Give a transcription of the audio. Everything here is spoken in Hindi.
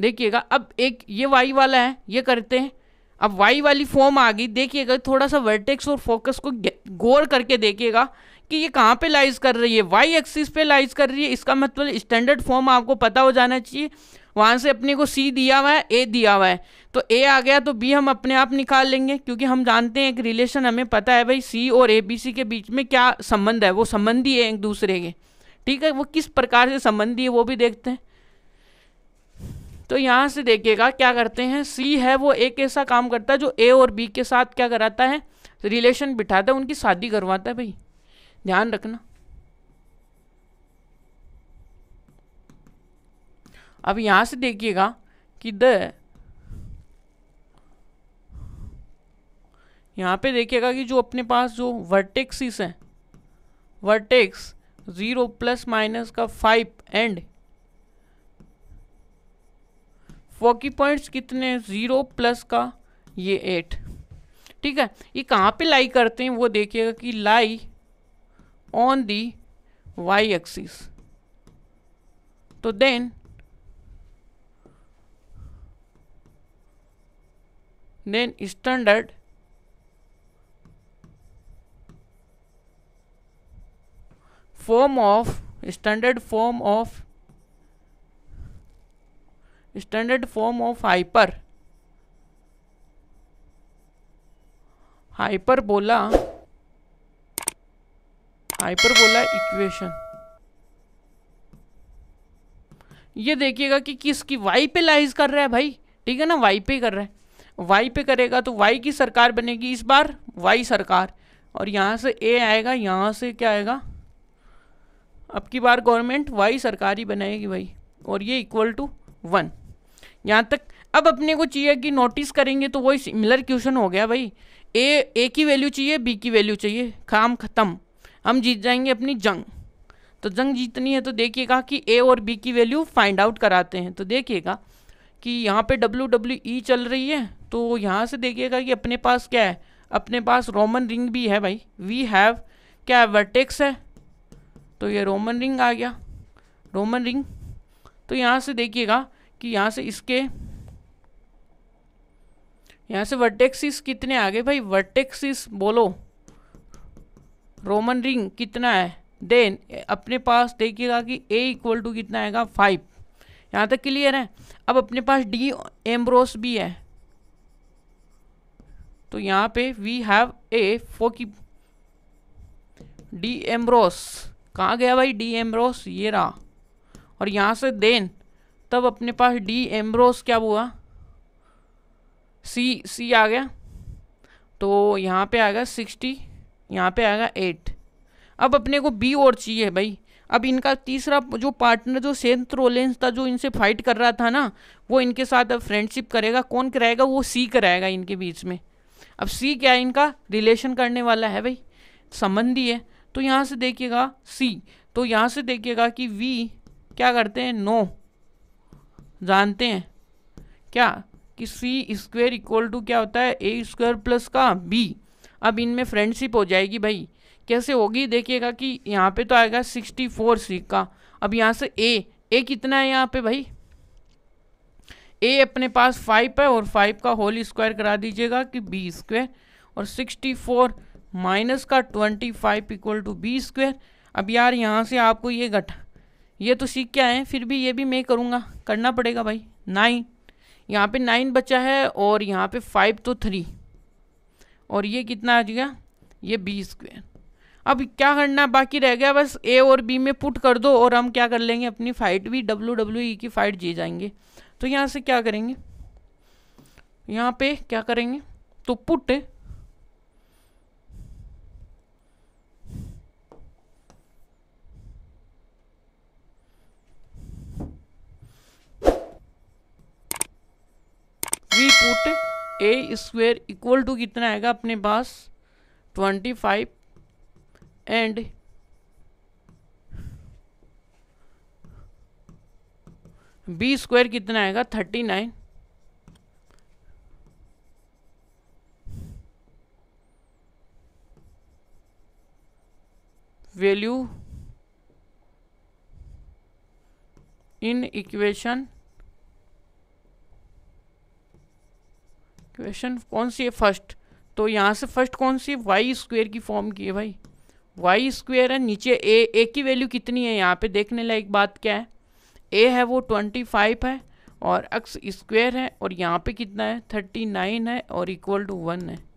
देखिएगा अब एक ये वाई वाला है ये करते हैं अब वाई वाली फॉर्म आ गई देखिएगा थोड़ा सा वर्टेक्स और फोकस को गौर करके देखिएगा कि ये कहाँ पे लाइज कर रही है वाई एक्सिस पे लाइज कर रही है इसका मतलब स्टैंडर्ड फॉर्म आपको पता हो जाना चाहिए वहाँ से अपने को सी दिया हुआ है ए दिया हुआ है तो ए आ गया तो बी हम अपने आप निकाल लेंगे क्योंकि हम जानते हैं एक रिलेशन हमें पता है भाई सी और ए बी सी के बीच में क्या संबंध है वो संबंधी है एक दूसरे के ठीक है वो किस प्रकार से संबंधी है वो भी देखते हैं तो यहाँ से देखिएगा क्या करते हैं सी है वो एक ऐसा काम करता है जो ए और बी के साथ क्या कराता है रिलेशन बिठाता है उनकी शादी करवाता है भाई ध्यान रखना अब यहाँ से देखिएगा कि द यहाँ पे देखिएगा कि जो अपने पास जो वर्टेक्सिस हैं वर्टेक्स ज़ीरो प्लस माइनस का फाइव एंड फोकी पॉइंट्स कितने ज़ीरो प्लस का ये एट ठीक है ये कहाँ पे लाई करते हैं वो देखिएगा कि lie on the y axis तो then then standard form of standard form of standard form of hyper hyperbola hyperbola equation ये देखिएगा कि किसकी वाई पे लाइज कर रहा है भाई ठीक है ना वाई पे कर रहा है वाई पे करेगा तो वाई की सरकार बनेगी इस बार वाई सरकार और यहाँ से ए आएगा यहाँ से क्या आएगा अब की बार गवर्नमेंट वाई सरकार ही बनाएगी भाई और ये इक्वल टू वन यहाँ तक अब अपने को चाहिए कि नोटिस करेंगे तो वही सिमिलर क्वेश्चन हो गया भाई ए ए की वैल्यू चाहिए बी की वैल्यू चाहिए काम ख़त्म हम जीत जाएंगे अपनी जंग तो जंग जीतनी है तो देखिएगा कि ए और बी की वैल्यू फाइंड आउट कराते हैं तो देखिएगा कि यहाँ पे डब्ल्यू डब्ल्यू ई चल रही है तो यहाँ से देखिएगा कि अपने पास क्या है अपने पास रोमन रिंग भी है भाई वी हैव क्या वर्टेक्स है तो ये रोमन रिंग आ गया रोमन रिंग तो यहाँ से देखिएगा कि यहाँ से इसके यहाँ से वर्टेक्सिस कितने आ गए भाई वर्टेक्सिस बोलो रोमन रिंग कितना है देन अपने पास देखिएगा कि ए इक्वल टू कितना आएगा फाइव यहाँ तक क्लियर है अब अपने पास डी एम्ब्रोस भी है तो यहाँ पे वी हैव ए की डी एम्ब्रोस कहाँ गया भाई डी एम्ब्रोस ये रहा और यहाँ से देन तब अपने पास डी एम्ब्रोस क्या हुआ सी सी आ गया तो यहाँ पे आएगा सिक्सटी यहाँ पे आएगा एट अब अपने को बी और चाहिए भाई अब इनका तीसरा जो पार्टनर जो सेंथ रोलेंस था जो इनसे फाइट कर रहा था ना वो इनके साथ अब फ्रेंडशिप करेगा कौन कराएगा वो सी कराएगा इनके बीच में अब सी क्या है इनका रिलेशन करने वाला है भाई संबंधी है तो यहाँ से देखिएगा सी तो यहाँ से देखिएगा कि वी क्या करते हैं नो no. जानते हैं क्या कि सी स्क्वेयर इक्वल टू क्या होता है ए स्क्वायर प्लस का बी अब इनमें फ्रेंडशिप हो जाएगी भाई कैसे होगी देखिएगा कि यहाँ पे तो आएगा सिक्सटी फोर सी का अब यहाँ से ए ए कितना है यहाँ पे भाई ए अपने पास फाइव है और फाइव का होल स्क्वायर करा दीजिएगा कि बी स्क्वायर और सिक्सटी फोर माइनस का twenty five equal to B square अब यार यहाँ से आपको ये घटा ये तो सीख के आए फिर भी ये भी मैं करूँगा करना पड़ेगा भाई नाइन यहाँ पे नाइन बचा है और यहाँ पे फाइव तो थ्री और ये कितना आ जाएगा ये बी स्क्वेयर अब क्या करना बाकी रह गया बस ए और बी में पुट कर दो और हम क्या कर लेंगे अपनी फाइट भी डब्ल्यू डब्ल्यू ई की फाइट जी जाएंगे तो यहाँ से क्या करेंगे यहाँ पे क्या करेंगे तो put put A square equal to कितना आएगा अपने पास twenty five and B square कितना आएगा thirty nine value in equation question कौन सी है फर्स्ट तो यहाँ से फर्स्ट कौन सी वाई स्क्वेयर की फॉर्म की है भाई वाई स्क्वेयर है नीचे ए ए की वैल्यू कितनी है यहाँ पे देखने लायक बात क्या है ए है वो ट्वेंटी फाइव है और एक्स स्क्वेयर है और यहाँ पे कितना है थर्टी नाइन है और इक्वल टू वन है